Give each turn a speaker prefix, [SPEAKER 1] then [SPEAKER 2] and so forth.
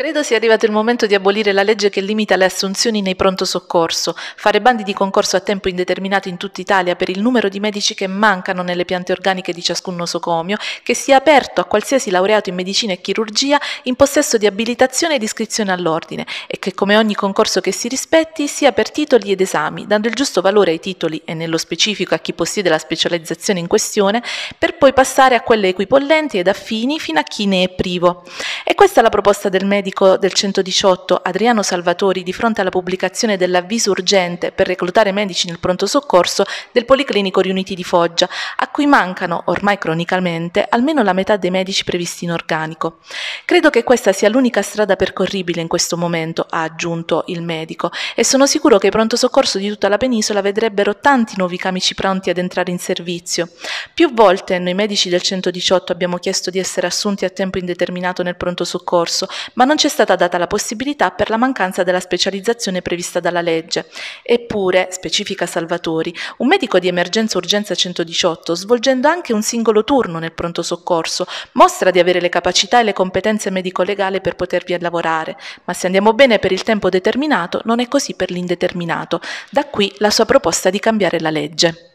[SPEAKER 1] Credo sia arrivato il momento di abolire la legge che limita le assunzioni nei pronto soccorso, fare bandi di concorso a tempo indeterminato in tutta Italia per il numero di medici che mancano nelle piante organiche di ciascun nosocomio, che sia aperto a qualsiasi laureato in medicina e chirurgia in possesso di abilitazione ed iscrizione all'ordine e che come ogni concorso che si rispetti sia per titoli ed esami, dando il giusto valore ai titoli e nello specifico a chi possiede la specializzazione in questione, per poi passare a quelle equipollenti ed affini fino a chi ne è privo. E questa è la proposta del medico del 118 Adriano Salvatori di fronte alla pubblicazione dell'avviso urgente per reclutare medici nel pronto soccorso del Policlinico Riuniti di Foggia, a cui mancano, ormai cronicamente, almeno la metà dei medici previsti in organico. Credo che questa sia l'unica strada percorribile in questo momento, ha aggiunto il medico, e sono sicuro che i pronto soccorso di tutta la penisola vedrebbero tanti nuovi camici pronti ad entrare in servizio. Più volte noi medici del 118 abbiamo chiesto di essere assunti a tempo indeterminato nel pronto pronto soccorso, ma non c'è stata data la possibilità per la mancanza della specializzazione prevista dalla legge. Eppure, specifica Salvatori, un medico di emergenza urgenza 118, svolgendo anche un singolo turno nel pronto soccorso, mostra di avere le capacità e le competenze medico-legali per potervi lavorare, ma se andiamo bene per il tempo determinato, non è così per l'indeterminato. Da qui la sua proposta di cambiare la legge.